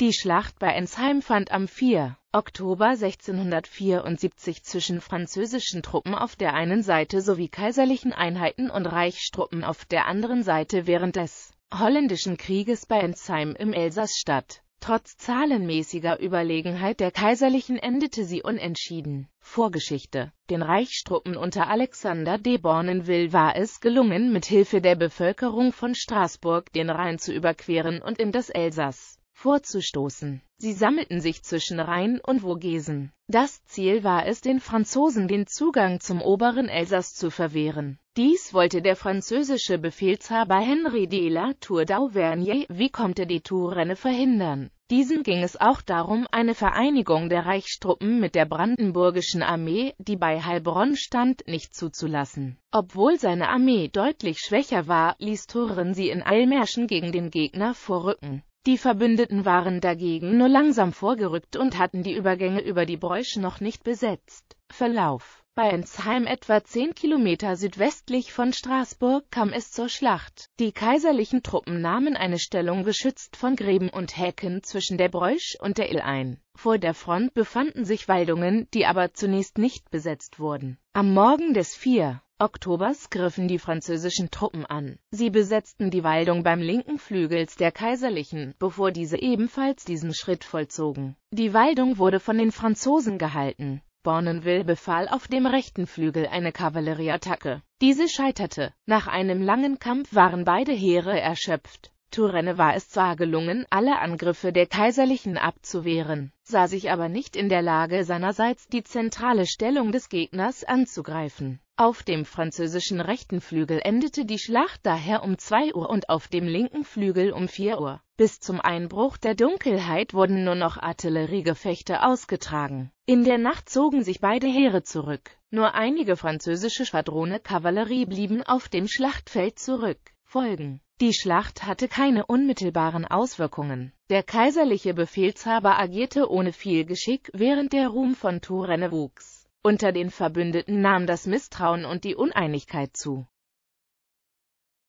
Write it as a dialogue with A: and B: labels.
A: Die Schlacht bei Ensheim fand am 4. Oktober 1674 zwischen französischen Truppen auf der einen Seite sowie kaiserlichen Einheiten und Reichstruppen auf der anderen Seite während des Holländischen Krieges bei Ensheim im Elsass statt. Trotz zahlenmäßiger Überlegenheit der Kaiserlichen endete sie unentschieden. Vorgeschichte Den Reichstruppen unter Alexander de Bournonville war es gelungen, mit Hilfe der Bevölkerung von Straßburg den Rhein zu überqueren und in das Elsass vorzustoßen. Sie sammelten sich zwischen Rhein und Vogesen. Das Ziel war es, den Franzosen den Zugang zum oberen Elsass zu verwehren. Dies wollte der französische Befehlshaber Henri de la Tour d'Auvergne, wie Vicomte die Tourenne verhindern. Diesem ging es auch darum, eine Vereinigung der Reichstruppen mit der brandenburgischen Armee, die bei Heilbronn stand, nicht zuzulassen. Obwohl seine Armee deutlich schwächer war, ließ Touren sie in Eilmärschen gegen den Gegner vorrücken. Die Verbündeten waren dagegen nur langsam vorgerückt und hatten die Übergänge über die Bräusch noch nicht besetzt. Verlauf Bei Enzheim etwa 10 Kilometer südwestlich von Straßburg kam es zur Schlacht. Die kaiserlichen Truppen nahmen eine Stellung geschützt von Gräben und Häken zwischen der Bräusch und der Ill ein. Vor der Front befanden sich Waldungen, die aber zunächst nicht besetzt wurden. Am Morgen des 4. Oktobers griffen die französischen Truppen an. Sie besetzten die Waldung beim linken Flügels der Kaiserlichen, bevor diese ebenfalls diesen Schritt vollzogen. Die Waldung wurde von den Franzosen gehalten. Bournonville befahl auf dem rechten Flügel eine Kavallerieattacke. Diese scheiterte. Nach einem langen Kampf waren beide Heere erschöpft. Turenne war es zwar gelungen, alle Angriffe der Kaiserlichen abzuwehren, sah sich aber nicht in der Lage seinerseits die zentrale Stellung des Gegners anzugreifen. Auf dem französischen rechten Flügel endete die Schlacht daher um 2 Uhr und auf dem linken Flügel um 4 Uhr. Bis zum Einbruch der Dunkelheit wurden nur noch Artilleriegefechte ausgetragen. In der Nacht zogen sich beide Heere zurück. Nur einige französische Schwadrone Kavallerie blieben auf dem Schlachtfeld zurück. Folgen die Schlacht hatte keine unmittelbaren Auswirkungen. Der kaiserliche Befehlshaber agierte ohne viel Geschick, während der Ruhm von Turenne wuchs. Unter den Verbündeten nahm das Misstrauen und die Uneinigkeit zu.